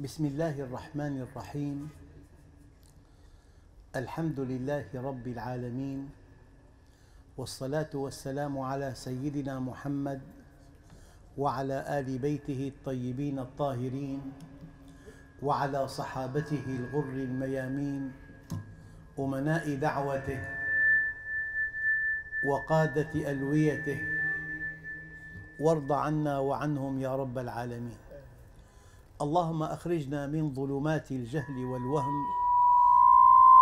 بسم الله الرحمن الرحيم الحمد لله رب العالمين والصلاة والسلام على سيدنا محمد وعلى آل بيته الطيبين الطاهرين وعلى صحابته الغر الميامين أمناء دعوته وقادة ألويته وارض عنا وعنهم يا رب العالمين اللهم اخرجنا من ظلمات الجهل والوهم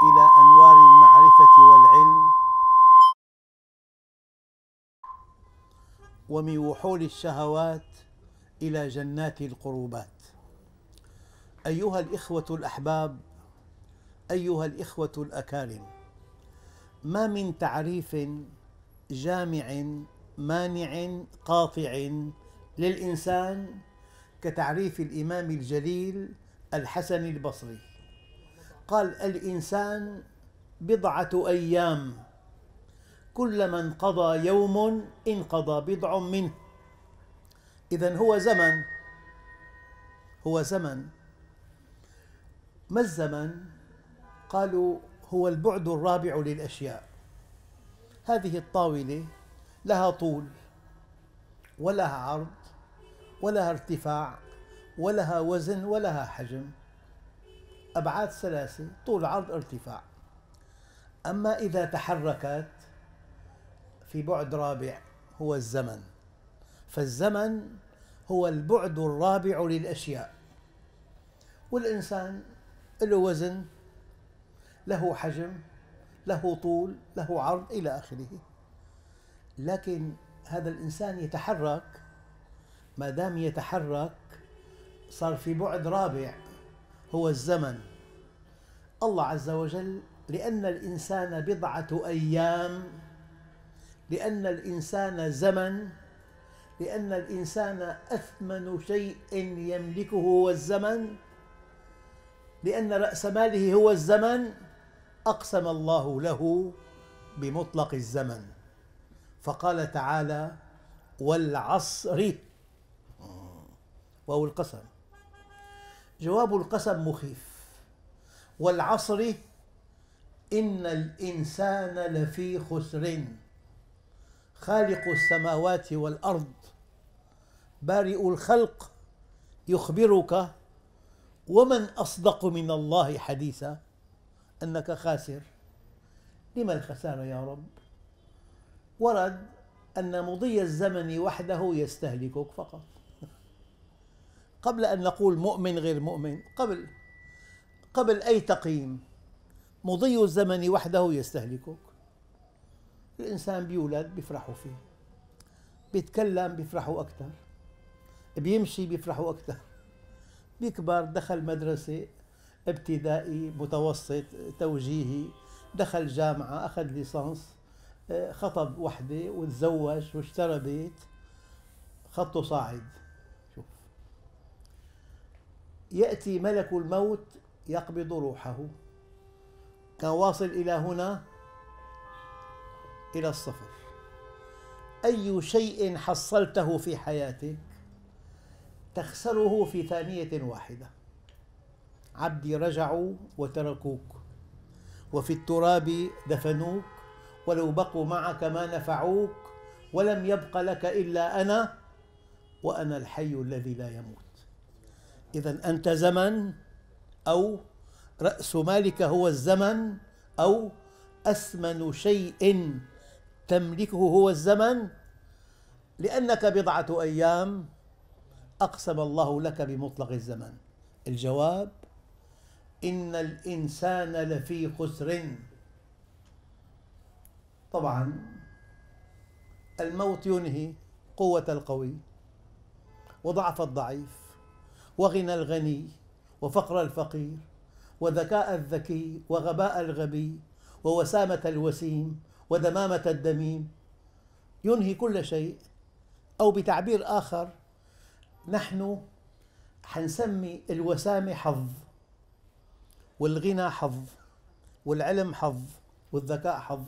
الى انوار المعرفه والعلم ومن وحول الشهوات الى جنات القربات ايها الاخوه الاحباب ايها الاخوه الاكارم ما من تعريف جامع مانع قاطع للانسان كتعريف الإمام الجليل الحسن البصري قال الإنسان بضعة أيام كلما انقضى يوم انقضى بضع منه إذا هو زمن هو زمن ما الزمن؟ قالوا هو البعد الرابع للأشياء هذه الطاولة لها طول ولها عرض ولها ارتفاع ولها وزن ولها حجم أبعاد ثلاثة طول عرض ارتفاع أما إذا تحركت في بعد رابع هو الزمن فالزمن هو البعد الرابع للأشياء والإنسان له وزن له حجم له طول له عرض إلى آخره لكن هذا الإنسان يتحرك ما دام يتحرك صار في بعد رابع هو الزمن الله عز وجل لأن الإنسان بضعة أيام لأن الإنسان زمن لأن الإنسان أثمن شيء يملكه هو الزمن لأن رأس ماله هو الزمن أقسم الله له بمطلق الزمن فقال تعالى والعصر وهو القسم جواب القسم مخيف والعصر إن الإنسان لفي خسر خالق السماوات والأرض بارئ الخلق يخبرك ومن أصدق من الله حديثا أنك خاسر لما الخسارة يا رب ورد أن مضي الزمن وحده يستهلكك فقط قبل أن نقول مؤمن غير مؤمن قبل قبل أي تقييم مضي الزمن وحده يستهلكك الإنسان بيولد بيفرحوا فيه بيتكلم بيفرحوا أكثر بيمشي بيفرحوا أكثر بيكبر دخل مدرسة ابتدائي متوسط توجيهي دخل جامعة أخذ ليسانس خطب وحدة وتزوج واشترى بيت خطه صاعد يأتي ملك الموت يقبض روحه كان واصل إلى هنا إلى الصفر أي شيء حصلته في حياتك تخسره في ثانية واحدة عبدي رجعوا وتركوك وفي التراب دفنوك ولو بقوا معك ما نفعوك ولم يبق لك إلا أنا وأنا الحي الذي لا يموت إذا أنت زمن أو رأس مالك هو الزمن أو أثمن شيء تملكه هو الزمن لأنك بضعة أيام أقسم الله لك بمطلق الزمن الجواب إن الإنسان لفي خسر طبعا الموت ينهي قوة القوي وضعف الضعيف وغنى الغني وفقر الفقير وذكاء الذكي وغباء الغبي ووسامة الوسيم ودمامة الدميم ينهي كل شيء أو بتعبير آخر نحن حنسمي الوسامة حظ والغنى حظ والعلم حظ والذكاء حظ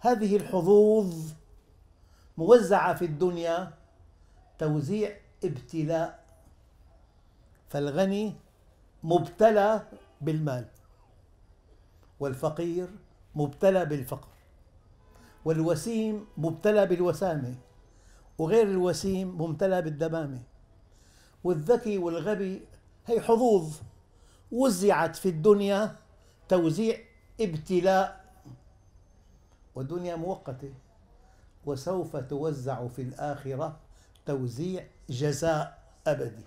هذه الحظوظ موزعة في الدنيا توزيع ابتلاء فالغني مبتلى بالمال والفقير مبتلى بالفقر والوسيم مبتلى بالوسامة وغير الوسيم مبتلى بالدمامة والذكي والغبي هي حظوظ وزعت في الدنيا توزيع ابتلاء والدنيا مؤقتة وسوف توزع في الآخرة توزيع جزاء أبدي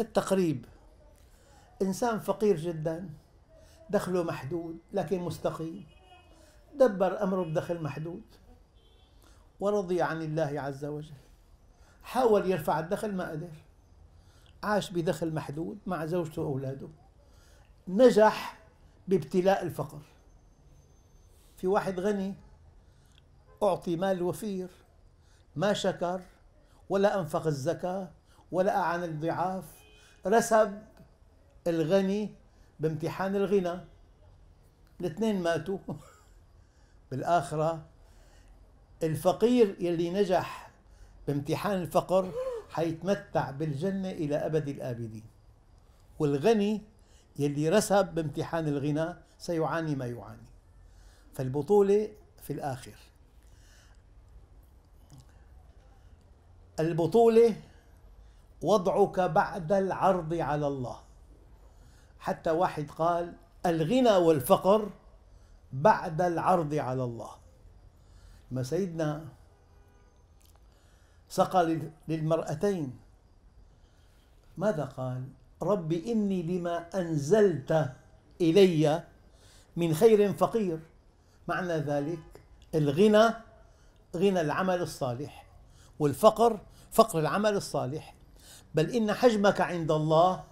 التقريب إنسان فقير جدا دخله محدود لكن مستقيم دبر أمره بدخل محدود ورضي عن الله عز وجل حاول يرفع الدخل ما قدر عاش بدخل محدود مع زوجته وأولاده نجح بابتلاء الفقر في واحد غني أعطي مال وفير ما شكر ولا أنفق الزكاة ولا أعان الضعاف رسب الغني بامتحان الغنى الاثنين ماتوا بالآخرة الفقير يلي نجح بامتحان الفقر حيتمتع بالجنة إلى أبد الآبدين والغني يلي رسب بامتحان الغنى سيعاني ما يعاني فالبطولة في الآخر البطولة وضعك بعد العرض على الله حتى واحد قال الغنى والفقر بعد العرض على الله ما سيدنا سقى للمرأتين ماذا قال رب إني لما أنزلت إلي من خير فقير معنى ذلك الغنى غنى العمل الصالح والفقر فقر العمل الصالح بل إن حجمك عند الله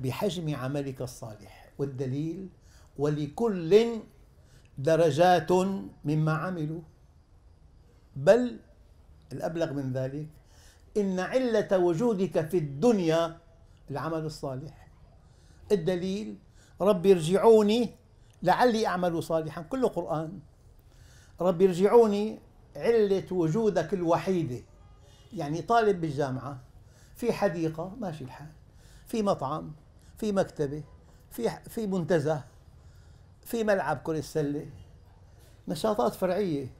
بحجم عملك الصالح والدليل ولكل درجات مما عملوا بل الأبلغ من ذلك إن علة وجودك في الدنيا العمل الصالح الدليل ربي ارجعوني لعلي أعمل صالحا كله قرآن ربي ارجعوني علة وجودك الوحيدة يعني طالب بالجامعة في حديقة ماشي الحال في مطعم في مكتبة في في منتزه في ملعب كرة سلة نشاطات فرعية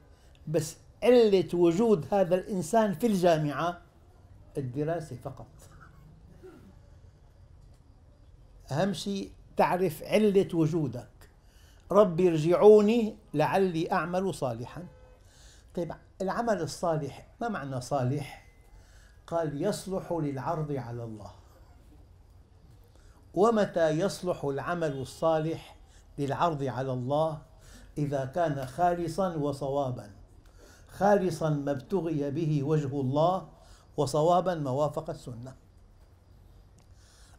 بس علة وجود هذا الإنسان في الجامعة الدراسة فقط أهم شيء تعرف علة وجودك ربي ارجعوني لعلي أعمل صالحا طيب العمل الصالح ما معنى صالح؟ قال يصلح للعرض على الله ومتى يصلح العمل الصالح للعرض على الله إذا كان خالصا وصوابا خالصا ما ابتغي به وجه الله وصوابا ما وافق السنة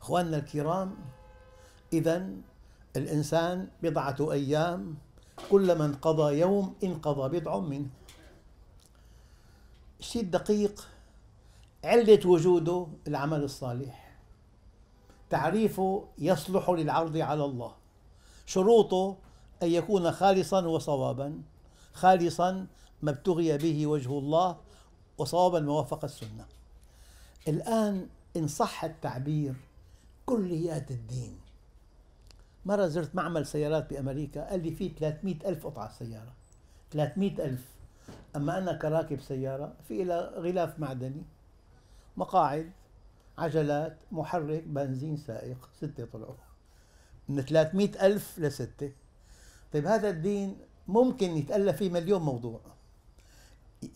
أخواننا الكرام إذا الإنسان بضعة أيام كلما انقضى يوم انقضى بضع منه الشيء الدقيق علة وجوده العمل الصالح تعريفه يصلح للعرض على الله شروطه أن يكون خالصا وصوابا خالصا ما ابتغي به وجه الله وصوابا ما وافق السنة الآن إن صح التعبير كليات الدين مرة زرت معمل سيارات بأمريكا قال لي في 300 ألف قطعة سيارة 300 ألف أما أنا كراكب سيارة في لها غلاف معدني مقاعد عجلات محرك بنزين سائق ستة طلعوا من 300 ألف لستة طيب هذا الدين ممكن يتألف فيه مليون موضوع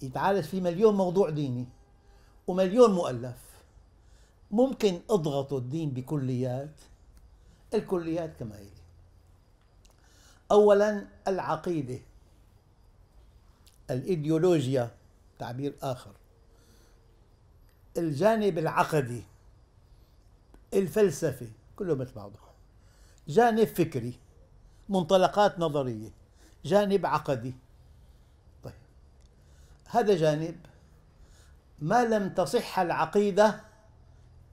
يتعالج فيه مليون موضوع ديني ومليون مؤلف ممكن اضغطوا الدين بكليات الكليات كما هي أولا العقيدة الإيديولوجيا تعبير آخر الجانب العقدي الفلسفي كله مثل بعضه جانب فكري منطلقات نظرية جانب عقدي طيب هذا جانب ما لم تصح العقيدة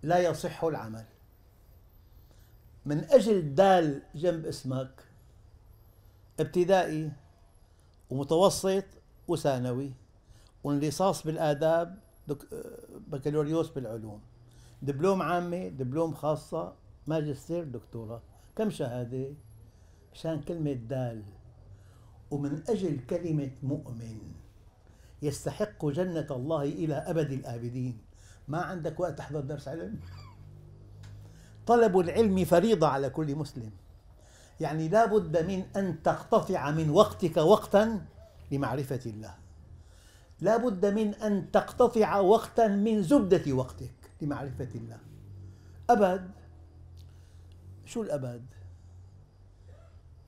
لا يصح العمل من أجل دال جنب اسمك ابتدائي ومتوسط وثانوي وانلصاص بالآداب بكالوريوس بالعلوم دبلوم عامة دبلوم خاصة ماجستير دكتوراه كم شهادة مشان كلمة دال ومن أجل كلمة مؤمن يستحق جنة الله إلى أبد الآبدين ما عندك وقت تحضر درس علم طلب العلم فريضة على كل مسلم يعني لا بد من أن تقتطع من وقتك وقتا لمعرفة الله لا بد من أن تقتطع وقتا من زبدة وقتك لمعرفة الله أبد شو الأبد؟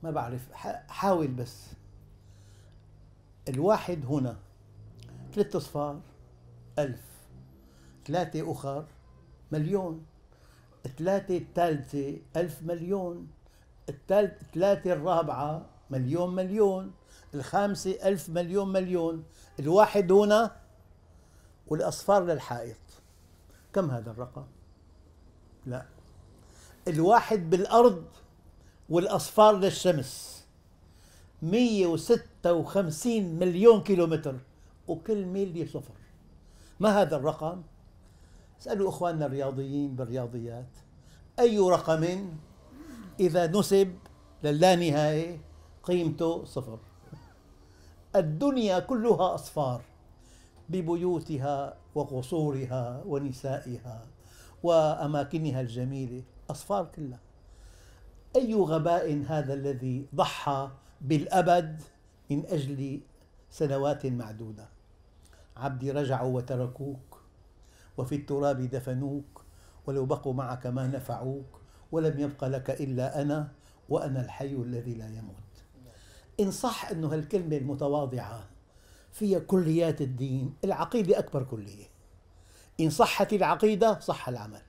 ما بعرف حاول بس الواحد هنا ثلاثة أصفار ألف ثلاثة أخر مليون الثلاثة الثالثة ألف مليون الثالثة الرابعة مليون مليون الخامسة ألف مليون مليون الواحد هنا والأصفار للحائط كم هذا الرقم؟ لا الواحد بالأرض والأصفار للشمس 156 مليون كيلومتر وكل ميل صفر ما هذا الرقم؟ اسألوا إخواننا الرياضيين بالرياضيات أي رقم إذا نسب نهاية قيمته صفر الدنيا كلها أصفار ببيوتها وقصورها ونسائها وأماكنها الجميلة أصفار كلها أي غباء هذا الذي ضحى بالأبد من أجل سنوات معدودة عبدي رجعوا وتركوك وفي التراب دفنوك ولو بقوا معك ما نفعوك ولم يبق لك إلا أنا وأنا الحي الذي لا يموت إن صح أنه هالكلمة المتواضعة فيها كليات الدين العقيدة أكبر كلية إن صحت العقيدة صح العمل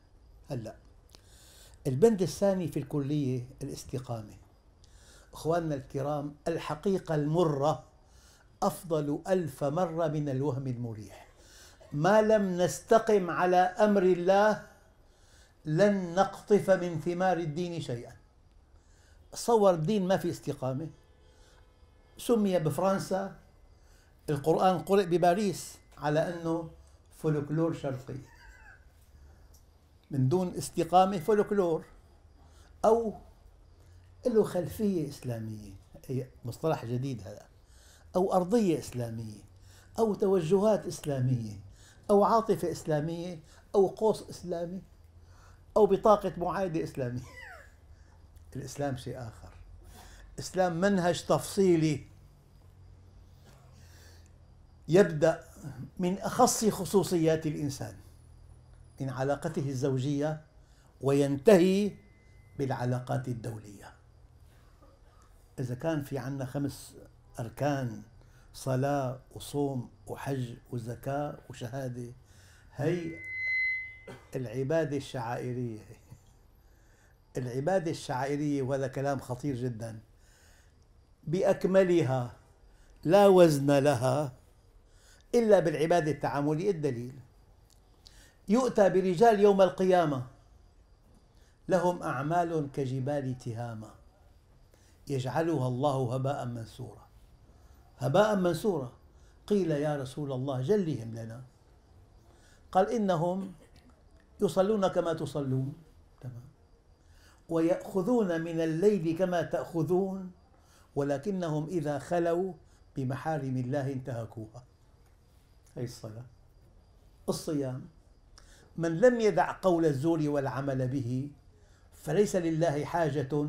هلأ البند الثاني في الكلية الاستقامة إخواننا الكرام الحقيقة المرة أفضل ألف مرة من الوهم المريح ما لم نستقم على أمر الله لن نقطف من ثمار الدين شيئا تصور الدين ما في استقامة سمي بفرنسا القرآن قرئ بباريس على أنه فولكلور شرقي من دون استقامة فولكلور أو له خلفية إسلامية أي مصطلح جديد هذا أو أرضية إسلامية أو توجهات إسلامية أو عاطفة إسلامية أو قوس إسلامي أو بطاقة معايدة إسلامية الإسلام شيء آخر إسلام منهج تفصيلي يبدأ من أخص خصوصيات الإنسان من علاقته الزوجية وينتهي بالعلاقات الدولية إذا كان في عندنا خمس أركان صلاة وصوم وحج وزكاة وشهادة هي العبادة الشعائرية العبادة الشعائرية وهذا كلام خطير جدا بأكملها لا وزن لها إلا بالعبادة التعاملية الدليل يؤتى برجال يوم القيامة لهم أعمال كجبال تهامة يجعلها الله هباء منثورا هباء منثورا قيل يا رسول الله جلهم لنا قال إنهم يصلون كما تصلون تمام ويأخذون من الليل كما تأخذون ولكنهم إذا خلوا بمحارم الله انتهكوها أي الصلاة الصيام من لم يدع قول الزور والعمل به فليس لله حاجة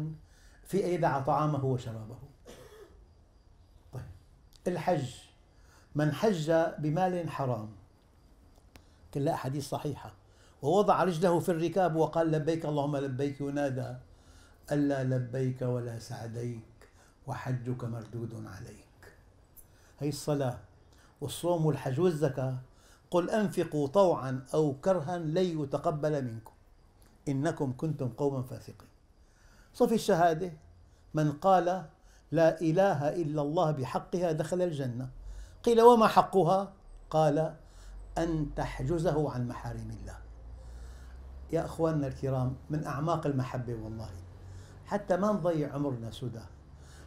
في أن يدع طعامه وشرابه طيب الحج من حج بمال حرام كلها أحاديث صحيحة ووضع رجله في الركاب وقال لبيك اللهم لبيك ينادى ألا لبيك ولا سعديك وحجك مردود عليك هي الصلاة والصوم والحج والزكاة قل أنفقوا طوعا أو كرها لن يتقبل منكم إنكم كنتم قوما فاسقين صف الشهادة من قال لا إله إلا الله بحقها دخل الجنة قيل وما حقها قال أن تحجزه عن محارم الله يا أخواننا الكرام من أعماق المحبة والله حتى ما نضيع عمرنا سدى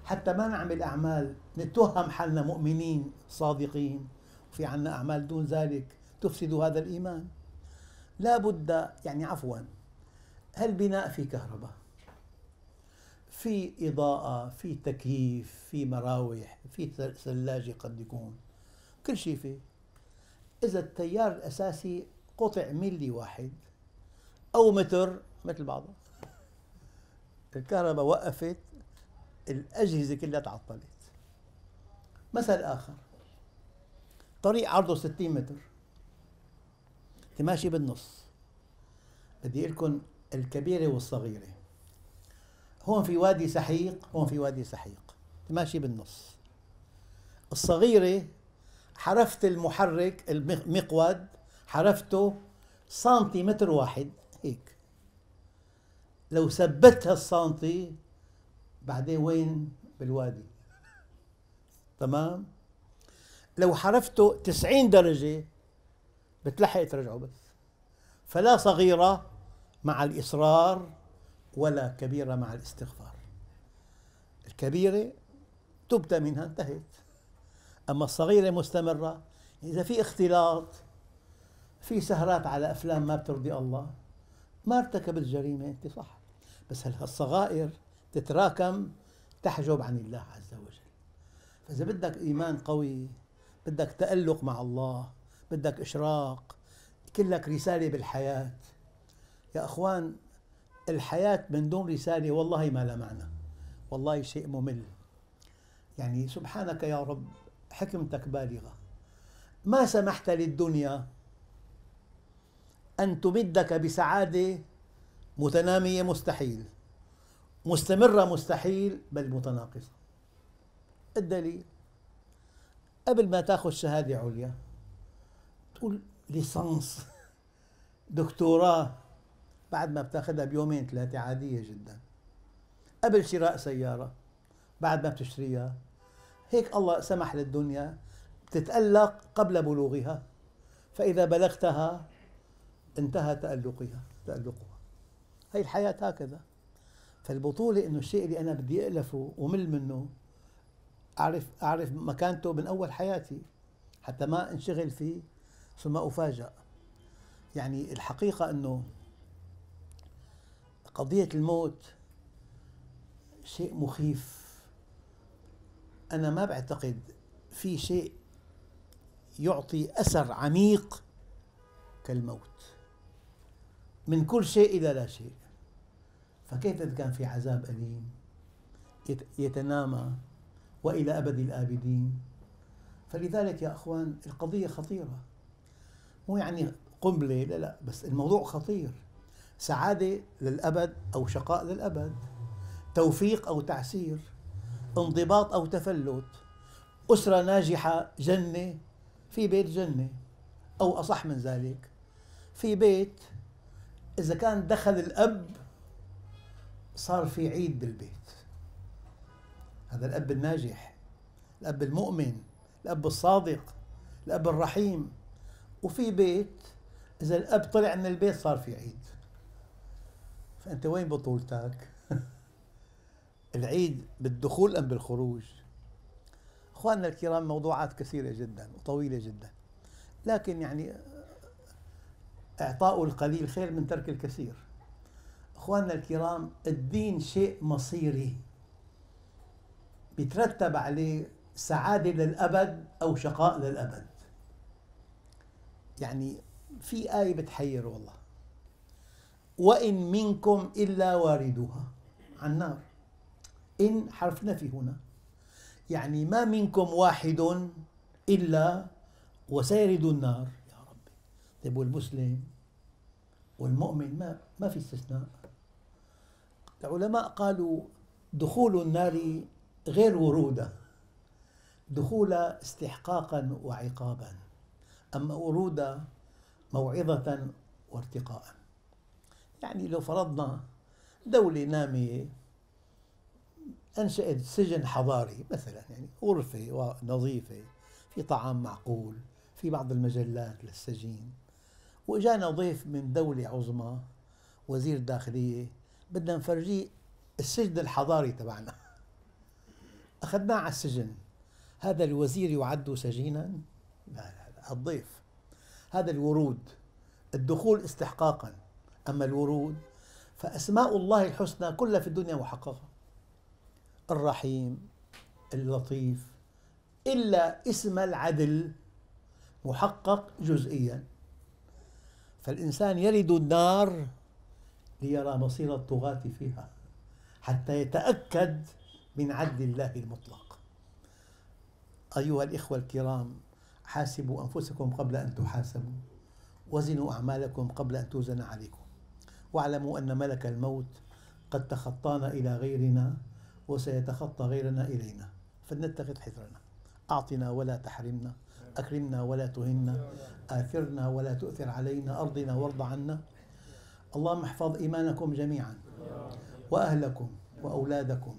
حتى ما نعمل أعمال نتوهم حالنا مؤمنين صادقين وفي عنا أعمال دون ذلك تفسد هذا الإيمان لا بد يعني عفوا هل بناء في كهرباء في إضاءة في تكييف في مراوح في ثلاجة قد يكون كل شيء فيه إذا التيار الأساسي قطع ملي واحد أو متر مثل بعضه الكهرباء وقفت الأجهزة كلها تعطلت مثل آخر طريق عرضه 60 متر انت ماشي بالنص بدي لكم الكبيرة والصغيرة هون في وادي سحيق هون في وادي سحيق انت ماشي بالنص الصغيرة حرفت المحرك المقود حرفته سنتيمتر واحد هيك لو ثبتها السنتي بعدين وين بالوادي تمام لو حرفته 90 درجة بتلحق ترجعه بس فلا صغيرة مع الإصرار ولا كبيرة مع الاستغفار الكبيرة تبت منها انتهت أما الصغيرة مستمرة إذا في اختلاط في سهرات على أفلام ما بترضي الله ما ارتكبت جريمة أنت صح بس هالصغائر تتراكم تحجب عن الله عز وجل فإذا نعم. بدك إيمان قوي بدك تألق مع الله بدك إشراق كلك رسالة بالحياة يا أخوان الحياة من دون رسالة والله ما لها معنى والله شيء ممل يعني سبحانك يا رب حكمتك بالغة ما سمحت للدنيا أن تمدك بسعادة متنامية مستحيل مستمرة مستحيل بل متناقصة الدليل قبل ما تاخذ شهادة عليا تقول ليسانس دكتوراه بعد ما بتاخذها بيومين ثلاثة عادية جدا قبل شراء سيارة بعد ما بتشتريها هيك الله سمح للدنيا بتتألق قبل بلوغها فإذا بلغتها انتهى تألقها تألقها هي الحياة هكذا فالبطولة إنه الشيء اللي أنا بدي ألفه ومل منه أعرف أعرف مكانته من أول حياتي حتى ما انشغل فيه ثم أفاجأ يعني الحقيقة أنه قضية الموت شيء مخيف أنا ما بعتقد في شيء يعطي أثر عميق كالموت من كل شيء إلى لا شيء فكيف إذا كان في عذاب أليم يتنامى وإلى أبد الآبدين فلذلك يا أخوان القضية خطيرة مو يعني قنبلة لا لا بس الموضوع خطير سعادة للأبد أو شقاء للأبد توفيق أو تعسير انضباط أو تفلت أسرة ناجحة جنة في بيت جنة أو أصح من ذلك في بيت إذا كان دخل الأب صار في عيد بالبيت هذا الأب الناجح الأب المؤمن الأب الصادق الأب الرحيم وفي بيت إذا الأب طلع من البيت صار في عيد فأنت وين بطولتك؟ العيد بالدخول أم بالخروج؟ اخواننا الكرام موضوعات كثيره جدا وطويله جدا لكن يعني اعطاء القليل خير من ترك الكثير اخواننا الكرام الدين شيء مصيري بيترتب عليه سعاده للابد او شقاء للابد يعني في ايه بتحير والله وان منكم الا واردها عن النار ان حرف نفي هنا يعني ما منكم واحد الا وسيرد النار يا ربي طيب والمسلم والمؤمن ما ما في استثناء العلماء قالوا دخول النار غير وروده دخول استحقاقا وعقابا أما وروده موعظة وارتقاء يعني لو فرضنا دولة نامية أنشأت سجن حضاري مثلا يعني غرفة نظيفة في طعام معقول في بعض المجلات للسجين وإجانا ضيف من دولة عظمى وزير داخلية بدنا نفرجيه السجن الحضاري تبعنا أخذناه على السجن هذا الوزير يعد سجينا؟ لا لا لا الضيف هذا الورود الدخول استحقاقا أما الورود فأسماء الله الحسنى كلها في الدنيا محققة الرحيم اللطيف إلا اسم العدل محقق جزئيا فالإنسان يلد النار ليرى مصير الطغاة فيها حتى يتأكد من عدل الله المطلق أيها الإخوة الكرام حاسبوا أنفسكم قبل أن تحاسبوا وزنوا أعمالكم قبل أن توزن عليكم واعلموا أن ملك الموت قد تخطانا إلى غيرنا وسيتخطى غيرنا إلينا فلنتخذ حذرنا أعطنا ولا تحرمنا أكرمنا ولا تهنا آثرنا ولا تؤثر علينا أرضنا وارض عنا اللهم احفظ إيمانكم جميعا وأهلكم وأولادكم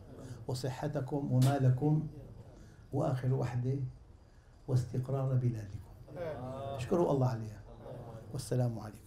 وصحتكم ومالكم وآخر وحدة واستقرار بلادكم اشكروا الله عليها والسلام عليكم